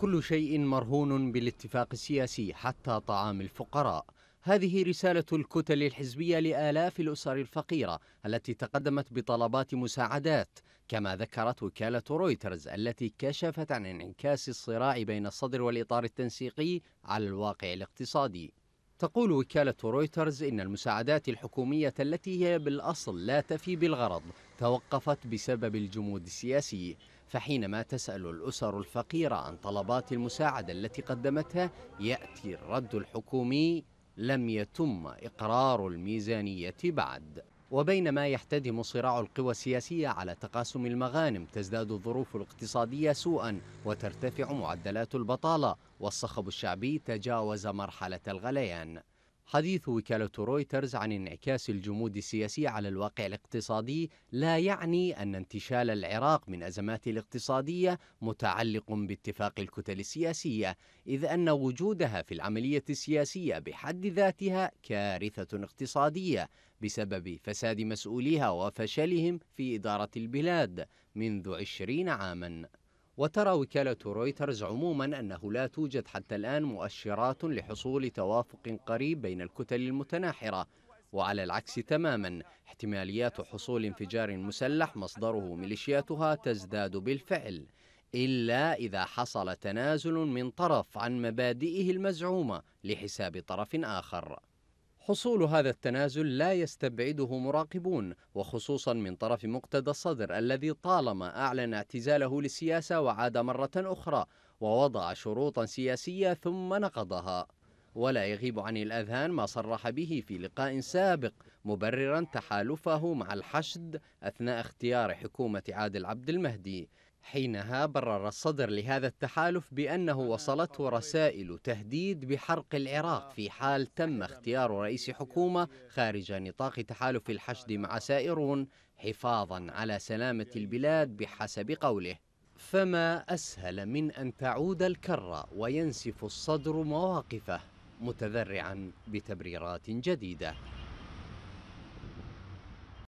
كل شيء مرهون بالاتفاق السياسي حتى طعام الفقراء هذه رسالة الكتل الحزبية لآلاف الأسر الفقيرة التي تقدمت بطلبات مساعدات كما ذكرت وكالة رويترز التي كشفت عن انعكاس الصراع بين الصدر والإطار التنسيقي على الواقع الاقتصادي تقول وكالة رويترز إن المساعدات الحكومية التي هي بالأصل لا تفي بالغرض توقفت بسبب الجمود السياسي فحينما تسأل الأسر الفقيرة عن طلبات المساعدة التي قدمتها يأتي الرد الحكومي لم يتم إقرار الميزانية بعد وبينما يحتدم صراع القوى السياسية على تقاسم المغانم تزداد الظروف الاقتصادية سوءا وترتفع معدلات البطالة والصخب الشعبي تجاوز مرحلة الغليان حديث وكالة رويترز عن انعكاس الجمود السياسي على الواقع الاقتصادي لا يعني أن انتشال العراق من أزماته الاقتصادية متعلق باتفاق الكتل السياسية، إذ أن وجودها في العملية السياسية بحد ذاتها كارثة اقتصادية بسبب فساد مسؤوليها وفشلهم في إدارة البلاد منذ عشرين عاماً. وترى وكالة رويترز عموما أنه لا توجد حتى الآن مؤشرات لحصول توافق قريب بين الكتل المتناحرة وعلى العكس تماما احتماليات حصول انفجار مسلح مصدره ميليشياتها تزداد بالفعل إلا إذا حصل تنازل من طرف عن مبادئه المزعومة لحساب طرف آخر حصول هذا التنازل لا يستبعده مراقبون وخصوصا من طرف مقتدى الصدر الذي طالما أعلن اعتزاله للسياسة وعاد مرة أخرى ووضع شروطا سياسية ثم نقضها ولا يغيب عن الأذهان ما صرح به في لقاء سابق مبررا تحالفه مع الحشد أثناء اختيار حكومة عادل عبد المهدي حينها برر الصدر لهذا التحالف بأنه وصلته رسائل تهديد بحرق العراق في حال تم اختيار رئيس حكومة خارج نطاق تحالف الحشد مع سائرون حفاظا على سلامة البلاد بحسب قوله فما أسهل من أن تعود الكرة وينسف الصدر مواقفه متذرعا بتبريرات جديده